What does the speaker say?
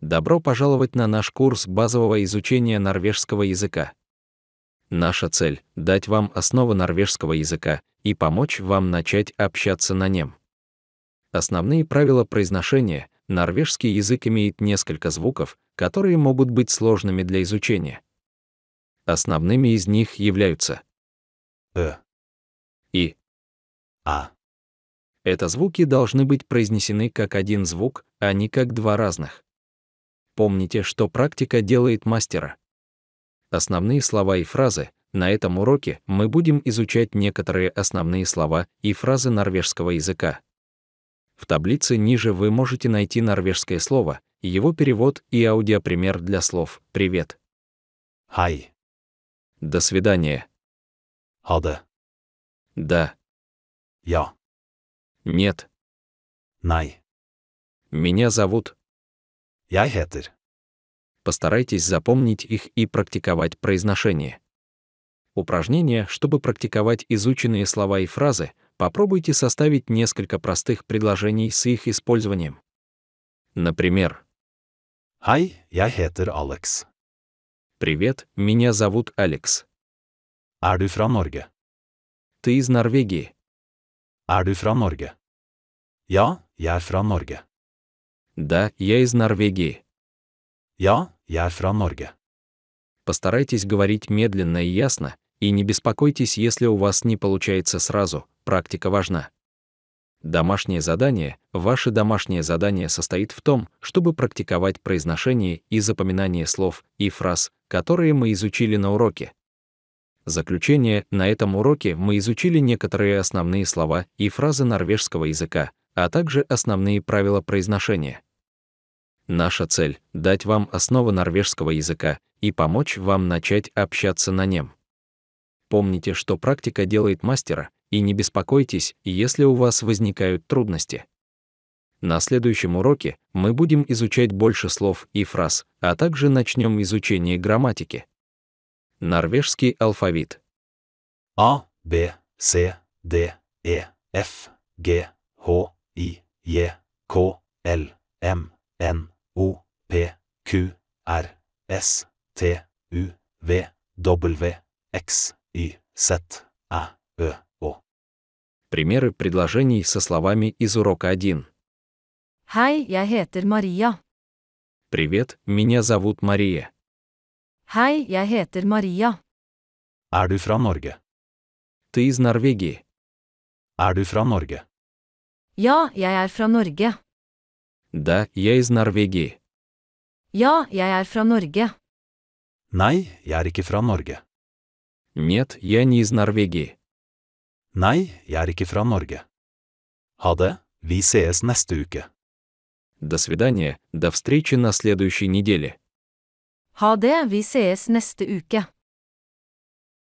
Добро пожаловать на наш курс базового изучения норвежского языка. Наша цель — дать вам основы норвежского языка и помочь вам начать общаться на нем. Основные правила произношения — норвежский язык имеет несколько звуков, которые могут быть сложными для изучения. Основными из них являются «э» и «а». Это звуки должны быть произнесены как один звук, а не как два разных. Помните, что практика делает мастера. Основные слова и фразы. На этом уроке мы будем изучать некоторые основные слова и фразы норвежского языка. В таблице ниже вы можете найти норвежское слово, его перевод и аудиопример для слов «Привет». «Хай». «До свидания». «Хаде». «Да». «Я». «Нет». «Най». «Меня зовут». Jeg heter. Постарайтесь запомнить их и практиковать произношение. Упражнение, чтобы практиковать изученные слова и фразы, попробуйте составить несколько простых предложений с их использованием. Например, «Хай, я хетер Алекс». «Привет, меня зовут Алекс». «Эр du fra Norge?» «Ты из Норвегии». «Эр du fra Norge?» «Я, я er fra Norge». Да, я из Норвегии. Я? я er fra Постарайтесь говорить медленно и ясно, и не беспокойтесь, если у вас не получается сразу, практика важна. Домашнее задание, ваше домашнее задание состоит в том, чтобы практиковать произношение и запоминание слов и фраз, которые мы изучили на уроке. Заключение, на этом уроке мы изучили некоторые основные слова и фразы норвежского языка, а также основные правила произношения. Наша цель – дать вам основы норвежского языка и помочь вам начать общаться на нем. Помните, что практика делает мастера, и не беспокойтесь, если у вас возникают трудности. На следующем уроке мы будем изучать больше слов и фраз, а также начнем изучение грамматики. Норвежский алфавит. А, Б, С, Д, Е, э, Ф, Г, Х, И, Е, К, Л, М, Н, O P Q R S T U V W X Y Z A Ö O. Примеры предложений со словами из урока 1. Хай, я heter Мария. Привет, меня зовут Мария. Хай, я heter Мария. Er du fra Norge? Ты из Норвегии. Er du fra Norge? Ja, jeg er fra Norge. Да, я из Норвегии. Ja, jeg er fra Norge. Nei, jeg er ikke fra Norge. Нет, я не из Норвегии. Nei, jeg er ikke fra Norge. Ha det, vi sees neste uke. До свидания, до встречи на следующей неделе. Ha det, vi sees neste uke.